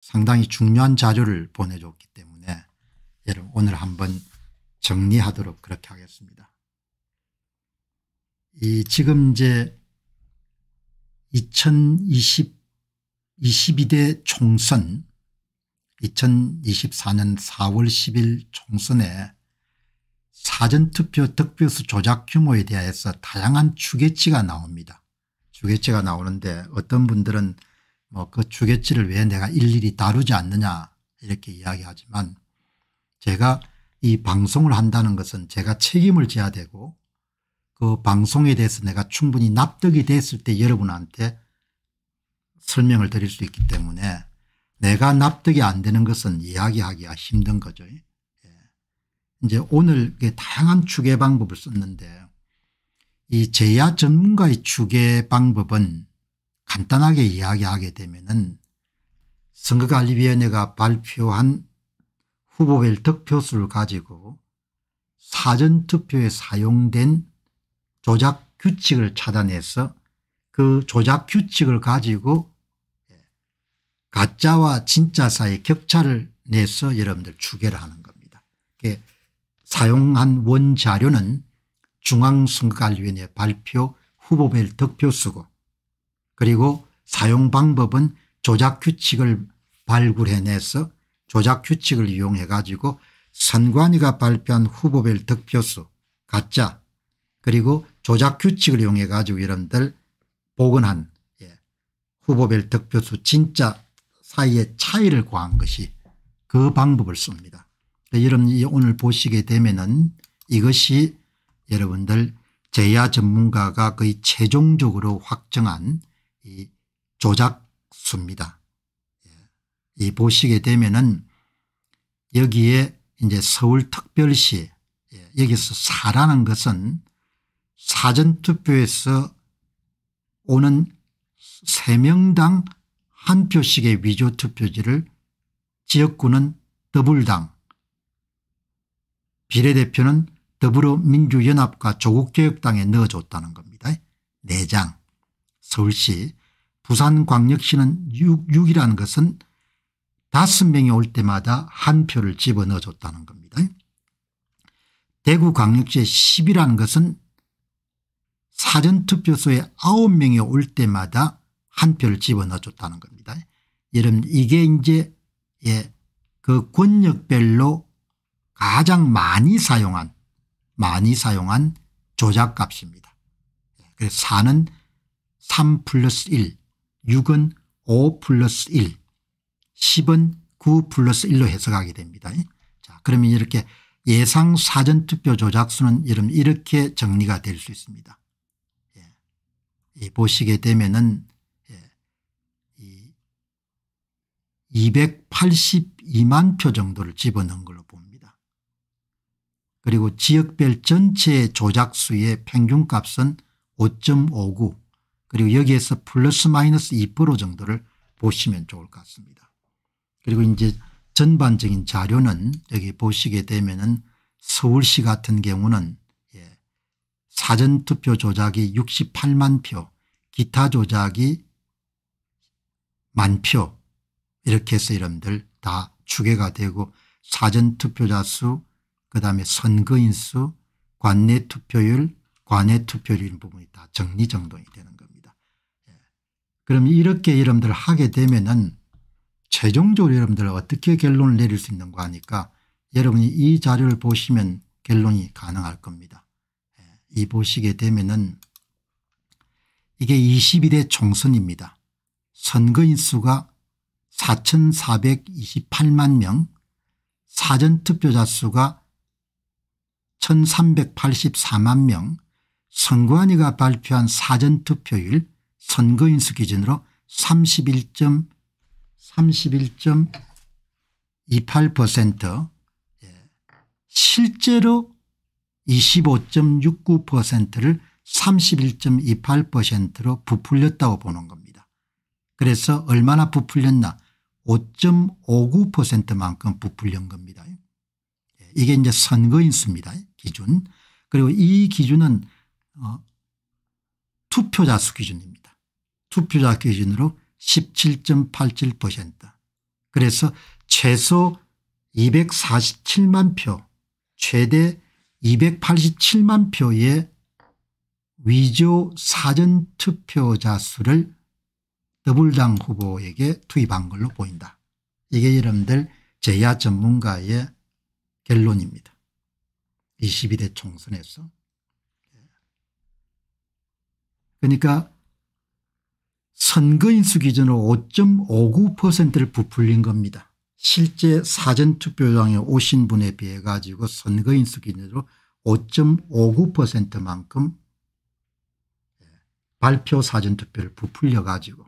상당히 중요한 자료를 보내줬기 때문에 얘를 오늘 한번 정리하도록 그렇게 하겠습니다. 이 지금 이제 2020 22대 총선 2024년 4월 10일 총선에 사전투표 득표수 조작 규모에 대해서 다양한 추계치가 나옵니다. 추계치가 나오는데 어떤 분들은 뭐그주개지를왜 내가 일일이 다루지 않느냐 이렇게 이야기하지만 제가 이 방송을 한다는 것은 제가 책임을 져야 되고 그 방송에 대해서 내가 충분히 납득이 됐을 때 여러분한테 설명을 드릴 수 있기 때문에 내가 납득이 안 되는 것은 이야기하기가 힘든 거죠. 예. 이제 오늘 다양한 추계 방법을 썼는데 이 제야 전문가의 추계 방법은 간단하게 이야기하게 되면은 선거관리위원회가 발표한 후보별 득표수를 가지고 사전투표에 사용된 조작 규칙을 차단해서그 조작 규칙을 가지고 예, 가짜와 진짜 사이 격차를 내서 여러분들 추계를 하는 겁니다. 사용한 원자료는 중앙선거관리위원회 발표 후보별 득표수고 그리고 사용 방법은 조작 규칙을 발굴해내서 조작 규칙을 이용해 가지고 선관위가 발표한 후보별 득표수 가짜 그리고 조작 규칙을 이용해 가지고 여러분들 복원한 예. 후보별 득표수 진짜 사이의 차이를 구한 것이 그 방법을 씁니다. 여러 오늘 보시게 되면은 이것이 여러분들 제야 전문가가 거의 최종적으로 확정한 이 조작수입니다. 예. 이 보시게 되면은 여기에 이제 서울특별시 예, 여기서 사라는 것은 사전투표에서 오는 3명당 한 표씩의 위조투표지를 지역구는 더불당 비례대표는 더불어민주연합과 조국개혁당에 넣어줬다는 겁니다. 4장 서울시 부산광역시는 6, 6 이라는 것은 5 명이 올 때마다 한 표를 집어넣어 줬다는 겁니다. 대구광역시의 10이라는 것은 사전투표소에 9명이 올 때마다 한 표를 집어넣어 줬다는 겁니다. 여러분 이게 이제 예, 그 권력별로 가장 많이 사용한 많이 사용한 조작값입니다. 그래서 4는 3 플러스 1 6은 5 플러스 1, 10은 9 플러스 1로 해석하게 됩니다. 자, 그러면 이렇게 예상 사전투표 조작수는 이렇게 정리가 될 수 있습니다. 예. 보시게 되면은 예. 282만 표 정도를 집어넣은 걸로 봅니다. 그리고 지역별 전체 조작수의 평균값은 5.59 그리고 여기에서 플러스 마이너스 2% 정도를 보시면 좋을 것 같습니다. 그리고 이제 전반적인 자료는 여기 보시게 되면은 서울시 같은 경우는 예, 사전투표 조작이 68만 표 기타 조작이 만 표 이렇게 해서 여러분들 다 추계가 되고 사전투표자 수 그다음에 선거인수 관내 투표율 관외 투표율 부분이 다 정리정돈이 되는 그럼 이렇게 여러분들 하게 되면은 최종적으로 여러분들 어떻게 결론을 내릴 수 있는가 하니까 여러분이 이 자료를 보시면 결론이 가능할 겁니다. 예, 이 보시게 되면은 이게 22대 총선입니다. 선거인 수가 4,428만 명, 사전투표자 수가 1,384만 명, 선관위가 발표한 사전투표율 선거인수 기준으로 31. 31.28% 실제로 25.69%를 31.28%로 부풀렸다고 보는 겁니다. 그래서 얼마나 부풀렸나 5.59%만큼 부풀린 겁니다. 예. 이게 이제 선거인수입니다. 기준. 그리고 이 기준은 어, 투표자 수 기준입니다. 투표자 기준으로 17.87% 그래서 최소 247만 표 최대 287만 표의 위조 사전투표자 수를 더블당 후보에게 투입한 걸로 보인다. 이게 여러분들 제야 전문가의 결론입니다. 22대 총선에서. 그러니까 선거인수 기준으로 5.59%를 부풀린 겁니다. 실제 사전투표장에 오신 분에 비해 가지고 선거인수 기준으로 5.59%만큼 예, 발표 사전투표를 부풀려 가지고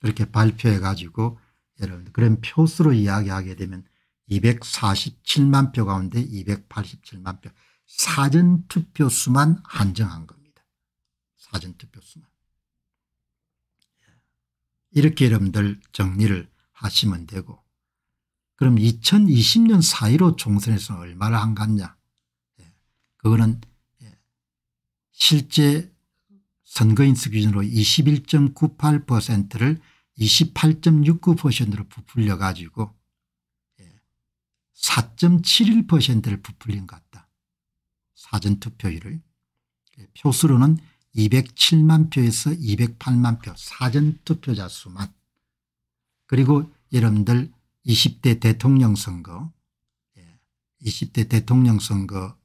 그렇게 발표해 가지고 여러분 그런 표수로 이야기하게 되면 247만 표 가운데 287만 표 사전투표 수만 한정한 겁니다. 사전투표 수만. 이렇게 여러분들 정리를 하시면 되고 그럼 2020년 사이로 총선에서 얼마를 한 갔냐 예, 그거는 예, 실제 선거인수 기준으로 21.98%를 28.69%로 부풀려 가지고 4.71%를 부풀린 것 같다. 사전투표율을. 예, 표수로는 207만 표에서 208만 표 사전투표자 수만 그리고 여러분들 20대 대통령 선거 20대 예, 대통령 선거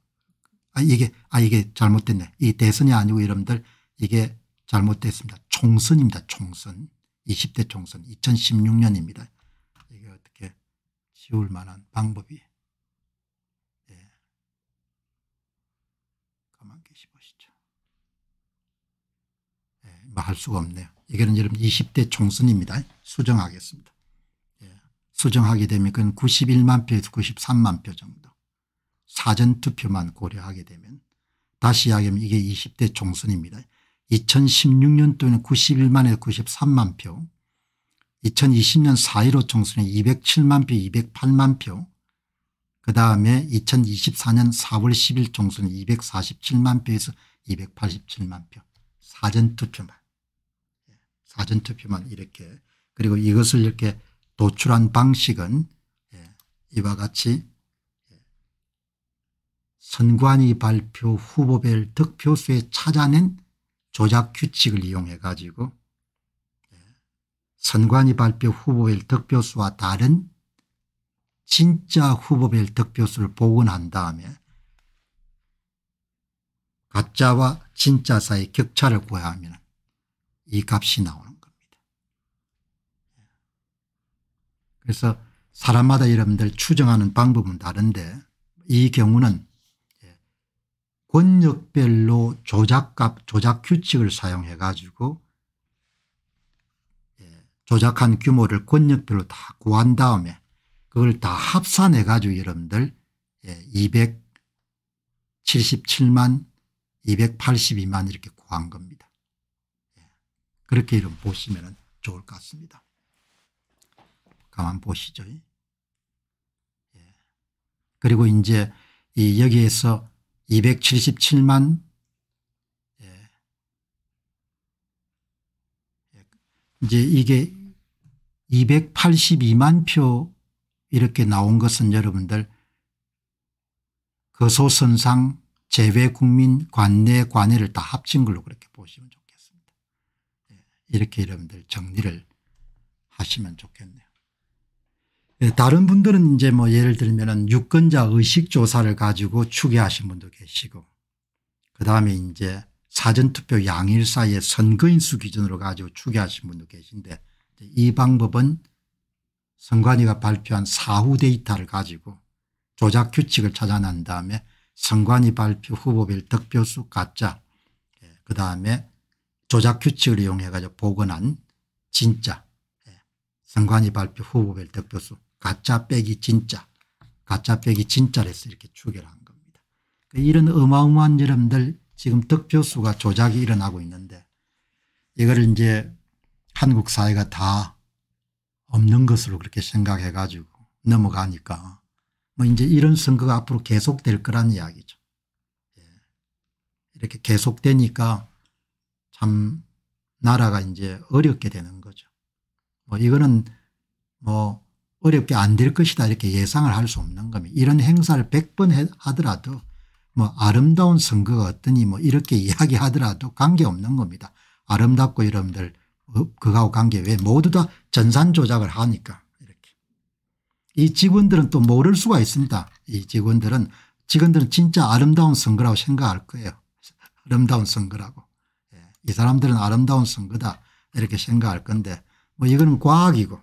아 이게 아 이게 잘못됐네 이 대선이 아니고 여러분들 이게 잘못됐습니다 총선입니다 총선 20대 총선 2016년입니다 이게 어떻게 지울 만한 방법이 예. 가만 계시 보시죠 할 수가 없네요. 이거는 여러분 20대 총선입니다. 수정하겠습니다. 예. 수정하게 되면 그건 91만 표에서 93만 표 정도. 사전투표만 고려하게 되면 다시 이야기하면 이게 20대 총선입니다. 2016년도에는 91만에서 93만 표 2020년 4.15 총선에 207만 표 208만 표그 다음에 2024년 4월 10일 총선 247만 표에서 287만 표 사전투표만 사전투표만 이렇게 그리고 이것을 이렇게 도출한 방식은 예, 이와 같이 예, 선관위 발표 후보별 득표수에 찾아낸 조작 규칙을 이용해 가지고 예, 선관위 발표 후보별 득표수와 다른 진짜 후보별 득표수를 복원한 다음에 가짜와 진짜 사이 격차를 구해야 합니다. 이 값이 나오는 겁니다. 그래서 사람마다 여러분들 추정하는 방법은 다른데 이 경우는 권역별로 조작값 조작 규칙을 사용해 가지고 조작한 규모를 권역별로 다 구한 다음에 그걸 다 합산해 가지고 여러분들 277만 282만 이렇게 구한 겁니다. 그렇게 이름 보시면 좋을 것 같습니다. 가만 보시죠. 예. 그리고 이제 이 여기에서 277만 예. 이제 이게 282만 표 이렇게 나온 것은 여러분들 거소선상 재외국민 관내 관해를 다 합친 걸로 그렇게 보시면 좋습니다. 이렇게 여러분들 정리를 하시면 좋겠네요. 예, 다른 분들은 이제 뭐 예를 들면 유권자 의식 조사를 가지고 추계하신 분도 계시고 그 다음에 이제 사전투표 양일 사이에 선거인 수 기준으로 가지고 추계하신 분도 계신데 이 방법은 선관위가 발표한 사후 데이터를 가지고 조작 규칙을 찾아낸 다음에 선관위 발표 후보별 득표수 가짜 예, 그 다음에 조작 규칙을 이용해 가지고 복원한 진짜 선관위 예, 발표 후보별 득표수 가짜 빼기 진짜 가짜 빼기 진짜를해서 이렇게 추결한 겁니다. 그 이런 어마어마한 여러분들 지금 득표수가 조작이 일어나고 있는데 이거를 이제 한국 사회가 다 없는 것으로 그렇게 생각해 가지고 넘어가니까 뭐 이제 이런 선거가 앞으로 계속될 거란 이야기죠. 예. 이렇게 계속되니까 참 나라가 이제 어렵게 되는 거죠. 뭐 이거는 뭐 어렵게 안 될 것이다 이렇게 예상을 할 수 없는 겁니다. 이런 행사를 100번 하더라도 뭐 아름다운 선거가 어떠니 뭐 이렇게 이야기하더라도 관계없는 겁니다. 아름답고 여러분들 어, 그거하고 관계 왜 모두 다 전산 조작을 하니까 이렇게. 이 직원들은 또 모를 수가 있습니다. 이 직원들은 직원들은 진짜 아름다운 선거라고 생각할 거예요. 아름다운 선거라고. 이 사람들은 아름다운 선거다 이렇게 생각할 건데 뭐 이거는 과학이고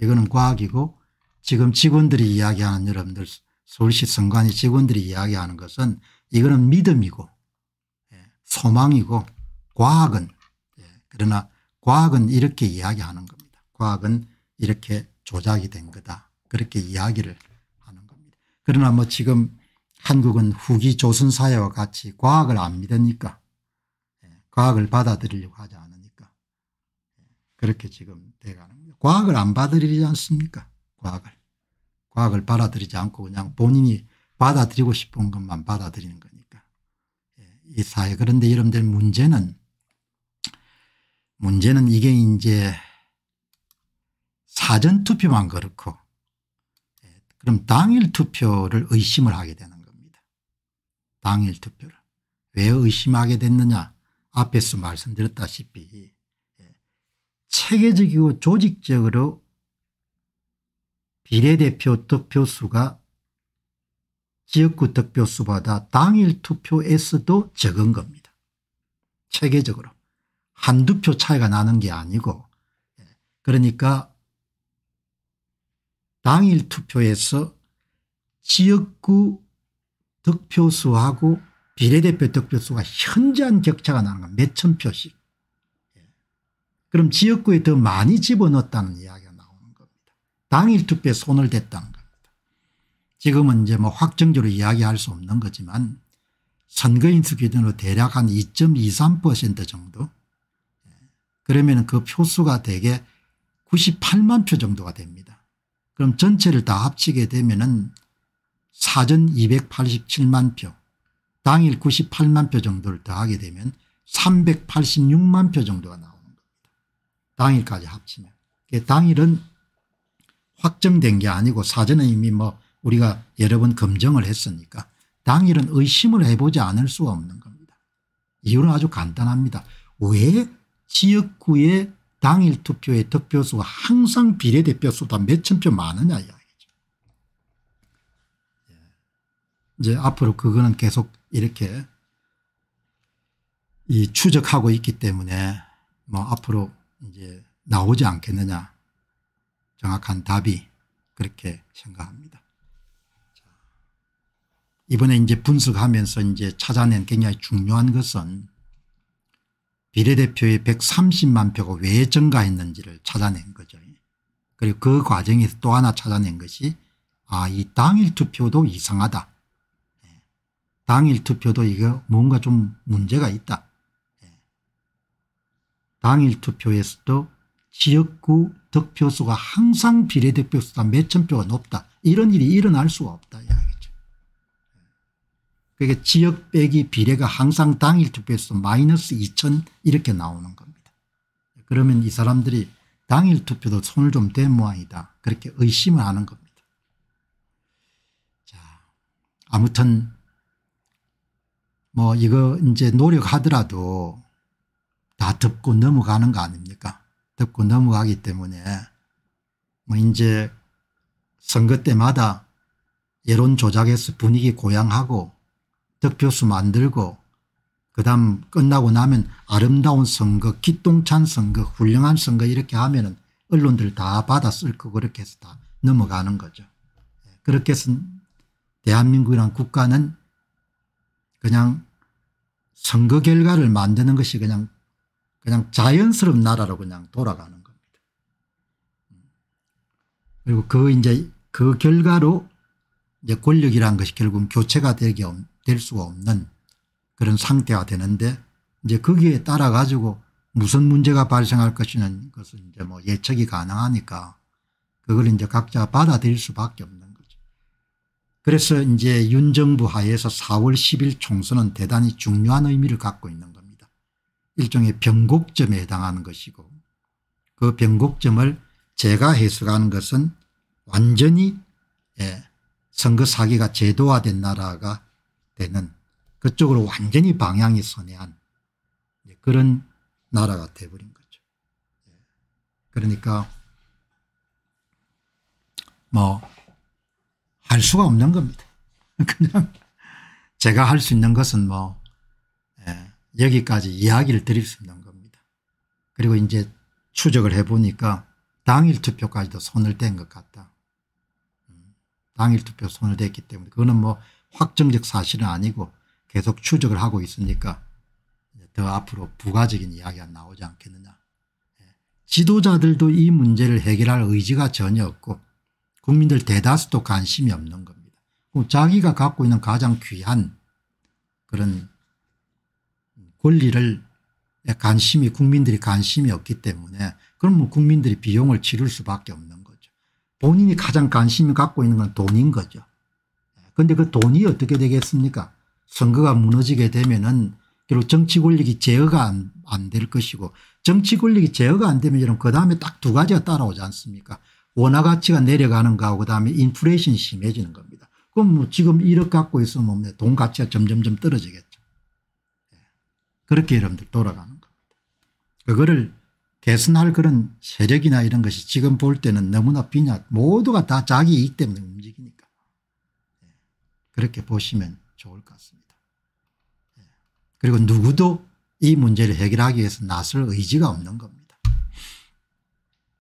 이거는 과학이고 지금 직원들이 이야기하는 여러분들 서울시 선관위 직원들이 이야기하는 것은 이거는 믿음이고 예, 소망이고 과학은 예, 그러나 과학은 이렇게 이야기하는 겁니다. 과학은 이렇게 조작이 된 거다. 그렇게 이야기를 하는 겁니다. 그러나 뭐 지금 한국은 후기 조선사회와 같이 과학을 안 믿으니까 과학을 받아들이려고 하지 않으니까 그렇게 지금 돼가는 거예요. 과학을 안 받아들이지 않습니까? 과학을. 과학을 받아들이지 않고 그냥 본인이 받아들이고 싶은 것만 받아들이는 거니까. 예, 이 사회. 그런데 여러분들 문제는 문제는 이게 이제 사전투표만 그렇고 예, 그럼 당일 투표를 의심을 하게 되는 겁니다. 당일 투표를. 왜 의심하게 됐느냐. 앞에서 말씀드렸다시피 예, 체계적이고 조직적으로 비례대표 득표수가 지역구 득표수보다 당일 투표에서도 적은 겁니다. 체계적으로. 한두 표 차이가 나는 게 아니고 예, 그러니까 당일 투표에서 지역구 득표수하고 비례대표 득표수가 현저한 격차가 나는 겁니다. 몇천 표씩. 그럼 지역구에 더 많이 집어넣었다는 이야기가 나오는 겁니다. 당일 투표에 손을 댔다는 겁니다. 지금은 이제 뭐 확정적으로 이야기할 수 없는 거지만 선거인수 기준으로 대략 한 2.23% 정도 그러면 그 표수가 대개 98만 표 정도가 됩니다. 그럼 전체를 다 합치게 되면 은 사전 287만 표 당일 98만 표 정도를 더하게 되면 386만 표 정도가 나오는 겁니다. 당일까지 합치면. 당일은 확정된 게 아니고 사전에 이미 뭐 우리가 여러 번 검증을 했으니까 당일은 의심을 해보지 않을 수가 없는 겁니다. 이유는 아주 간단합니다. 왜 지역구의 당일 투표의 득표수가 항상 비례대표수보다 몇천 표 많으냐 이야기죠. 예. 이제 앞으로 그거는 계속 이렇게 이 추적하고 있기 때문에 뭐 앞으로 이제 나오지 않겠느냐 정확한 답이 그렇게 생각합니다. 이번에 이제 분석하면서 이제 찾아낸 굉장히 중요한 것은 비례대표의 130만 표가 왜 증가했는지를 찾아낸 거죠. 그리고 그 과정에서 또 하나 찾아낸 것이 아이 당일 투표도 이상하다. 당일 투표도 이거 뭔가 좀 문제가 있다. 예. 당일 투표에서도 지역구 득표수가 항상 비례득표수다 몇천 표가 높다. 이런 일이 일어날 수가 없다 이야기죠. 그게 지역 빼기 비례가 항상 당일 투표에서 마이너스 2천 이렇게 나오는 겁니다. 그러면 이 사람들이 당일 투표도 손을 좀댄 모양이다. 그렇게 의심을 하는 겁니다. 자, 아무튼 뭐 이거 이제 노력하더라도 다 덮고 넘어가는 거 아닙니까? 덮고 넘어가기 때문에 뭐 이제 선거 때마다 여론 조작해서 분위기 고양하고 득표수 만들고 그다음 끝나고 나면 아름다운 선거 기똥찬 선거 훌륭한 선거 이렇게 하면 은 언론들 다 받아 쓸고 그렇게 해서 다 넘어가는 거죠. 예, 그렇게 해서 대한민국이란 국가는 그냥 선거 결과를 만드는 것이 그냥 그냥 자연스러운 나라로 그냥 돌아가는 겁니다. 그리고 그 이제 그 결과로 이제 권력이란 것이 결국 교체가 되게 될 수가 없는 그런 상태가 되는데 이제 거기에 따라 가지고 무슨 문제가 발생할 것이냐는 것은 이제 뭐 예측이 가능하니까 그걸 이제 각자 받아들일 수밖에 없는 그래서 이제 윤 정부 하에서 4월 10일 총선은 대단히 중요한 의미를 갖고 있는 겁니다. 일종의 변곡점에 해당하는 것이고 그 변곡점을 제가 해석하는 것은 완전히 예, 선거 사기가 제도화된 나라가 되는 그쪽으로 완전히 방향이 선회한 그런 나라가 돼버린 거죠. 예. 그러니까 뭐할 수가 없는 겁니다. 그냥 제가 할 수 있는 것은 뭐 예, 여기까지 이야기를 드릴 수 있는 겁니다. 그리고 이제 추적을 해보니까 당일 투표까지도 손을 뗀것 같다. 음, 당일 투표 손을 댔기 때문에 그거는 뭐 확정적 사실은 아니고 계속 추적을 하고 있으니까 더 앞으로 부가적인 이야기가 나오지 않겠느냐. 예, 지도자들도 이 문제를 해결할 의지가 전혀 없고 국민들 대다수도 관심이 없는 겁니다. 그럼 자기가 갖고 있는 가장 귀한 그런 권리를 관심이 국민들이 관심이 없기 때문에 그러면 뭐 국민들이 비용을 치를 수밖에 없는 거죠. 본인이 가장 관심이 갖고 있는 건 돈인 거죠. 그런데 그 돈이 어떻게 되겠습니까 선거가 무너지게 되면 은 결국 정치 권력이 제어가 안 될 것이고 정치 권력이 제어가 안 되면 그 다음에 딱 두 가지가 따라오지 않습니까 원화 가치가 내려가는 거하고 그다음에 인플레이션이 심해지는 겁니다. 그럼 뭐 지금 1억 갖고 있으면 뭐 돈 가치가 점점점 떨어지겠죠. 예. 그렇게 여러분들 돌아가는 겁니다. 그거를 개선할 그런 세력이나 이런 것이 지금 볼 때는 너무나 비냐 모두가 다 자기 이익 때문에 움직이니까 예. 그렇게 보시면 좋을 것 같습니다. 예. 그리고 누구도 이 문제를 해결하기 위해서 나설 의지가 없는 겁니다.